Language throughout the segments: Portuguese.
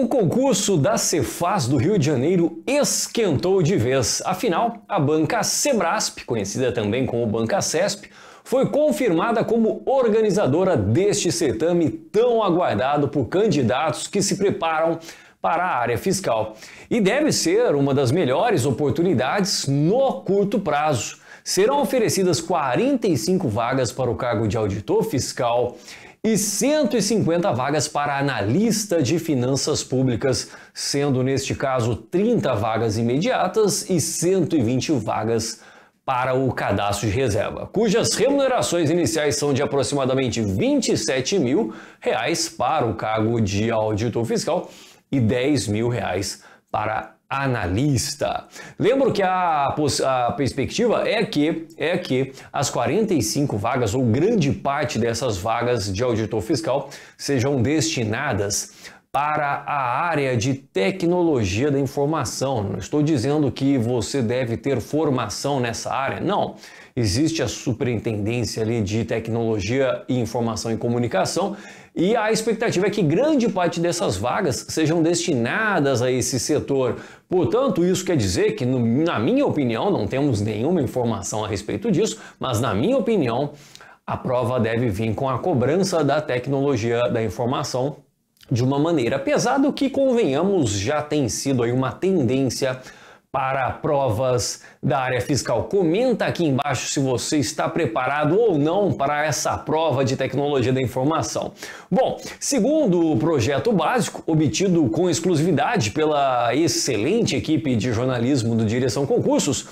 O concurso da Cefaz do Rio de Janeiro esquentou de vez. Afinal, a banca Sebrasp, conhecida também como Banca CESP, foi confirmada como organizadora deste certame tão aguardado por candidatos que se preparam para a área fiscal. E deve ser uma das melhores oportunidades no curto prazo. Serão oferecidas 45 vagas para o cargo de auditor fiscal e 150 vagas para analista de finanças públicas, sendo neste caso 30 vagas imediatas e 120 vagas para o cadastro de reserva, cujas remunerações iniciais são de aproximadamente R$ 27 mil reais para o cargo de auditor fiscal e R$ 10 mil reais para analista. Lembro que a, a, perspectiva é que é que as 45 vagas ou grande parte dessas vagas de auditor fiscal sejam destinadas para a área de tecnologia da informação. Não estou dizendo que você deve ter formação nessa área, não. Existe a superintendência ali de tecnologia e informação e comunicação e a expectativa é que grande parte dessas vagas sejam destinadas a esse setor. Portanto, isso quer dizer que, no, na minha opinião, não temos nenhuma informação a respeito disso, mas na minha opinião, a prova deve vir com a cobrança da tecnologia da informação de uma maneira, apesar do que, convenhamos, já tem sido aí uma tendência para provas da área fiscal. Comenta aqui embaixo se você está preparado ou não para essa prova de tecnologia da informação. Bom, segundo o projeto básico, obtido com exclusividade pela excelente equipe de jornalismo do Direção Concursos,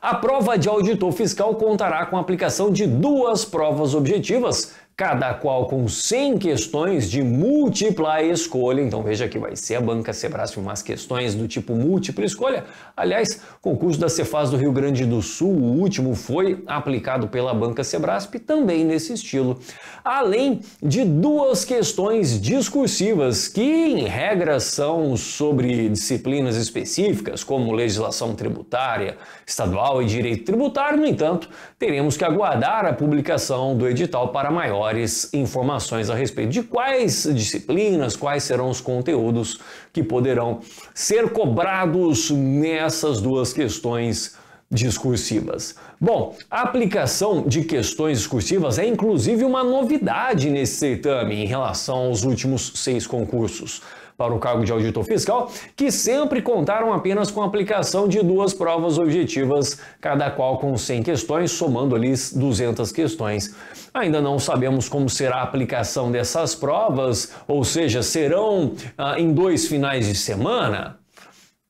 a prova de auditor fiscal contará com a aplicação de duas provas objetivas cada qual com 100 questões de múltipla escolha. Então veja que vai ser a banca Sebrae umas questões do tipo múltipla escolha. Aliás, concurso da Cefaz do Rio Grande do Sul, o último foi aplicado pela banca Sebrasp também nesse estilo. Além de duas questões discursivas que em regra são sobre disciplinas específicas, como legislação tributária, estadual e direito tributário. No entanto, teremos que aguardar a publicação do edital para maior maiores informações a respeito de quais disciplinas, quais serão os conteúdos que poderão ser cobrados nessas duas questões discursivas. Bom, a aplicação de questões discursivas é inclusive uma novidade nesse certame em relação aos últimos seis concursos para o cargo de auditor fiscal, que sempre contaram apenas com a aplicação de duas provas objetivas, cada qual com 100 questões, somando ali 200 questões. Ainda não sabemos como será a aplicação dessas provas, ou seja, serão ah, em dois finais de semana?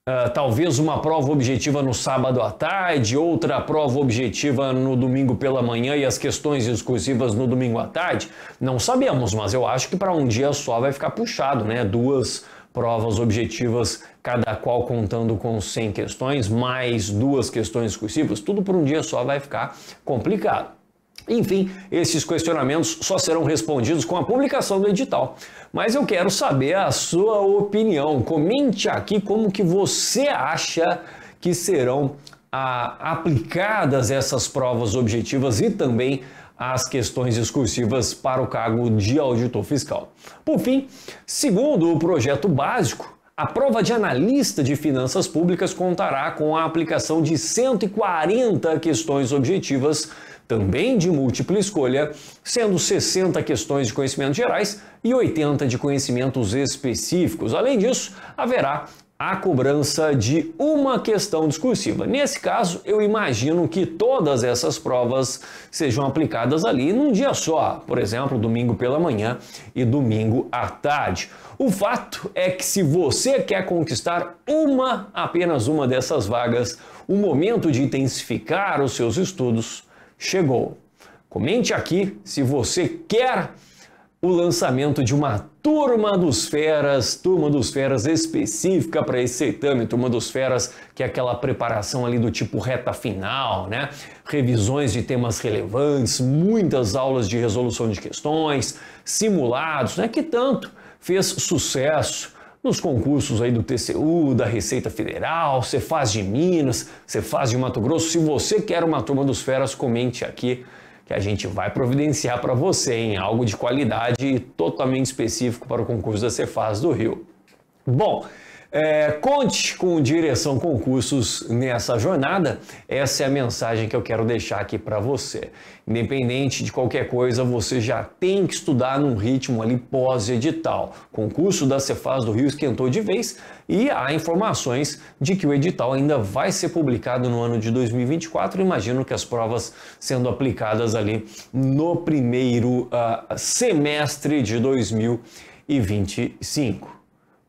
Ah, talvez uma prova objetiva no sábado à tarde, outra prova objetiva no domingo pela manhã e as questões exclusivas no domingo à tarde? Não sabemos, mas eu acho que para um dia só vai ficar puxado, né? Duas provas objetivas, cada qual contando com 100 questões, mais duas questões exclusivas. tudo por um dia só vai ficar complicado. Enfim, esses questionamentos só serão respondidos com a publicação do edital. Mas eu quero saber a sua opinião. Comente aqui como que você acha que serão a, ah, aplicadas essas provas objetivas e também as questões exclusivas para o cargo de auditor fiscal. Por fim, segundo o projeto básico, a prova de analista de finanças públicas contará com a aplicação de 140 questões objetivas também de múltipla escolha, sendo 60 questões de conhecimentos gerais e 80 de conhecimentos específicos. Além disso, haverá a cobrança de uma questão discursiva. Nesse caso, eu imagino que todas essas provas sejam aplicadas ali num dia só, por exemplo, domingo pela manhã e domingo à tarde. O fato é que se você quer conquistar uma, apenas uma dessas vagas, o momento de intensificar os seus estudos chegou. Comente aqui se você quer o lançamento de uma Turma dos Feras, Turma dos Feras específica para esse certame, Turma dos Feras que é aquela preparação ali do tipo reta final, né? Revisões de temas relevantes, muitas aulas de resolução de questões, simulados, né? Que tanto fez sucesso nos concursos aí do TCU, da Receita Federal, você faz de Minas, você faz de Mato Grosso. Se você quer uma turma dos feras, comente aqui que a gente vai providenciar para você em algo de qualidade e totalmente específico para o concurso da Cefaz do Rio. Bom, é, conte com direção concursos nessa jornada. Essa é a mensagem que eu quero deixar aqui para você. Independente de qualquer coisa, você já tem que estudar num ritmo ali pós-edital. Concurso da Cefaz do Rio esquentou de vez e há informações de que o edital ainda vai ser publicado no ano de 2024. Imagino que as provas sendo aplicadas ali no primeiro uh, semestre de 2025.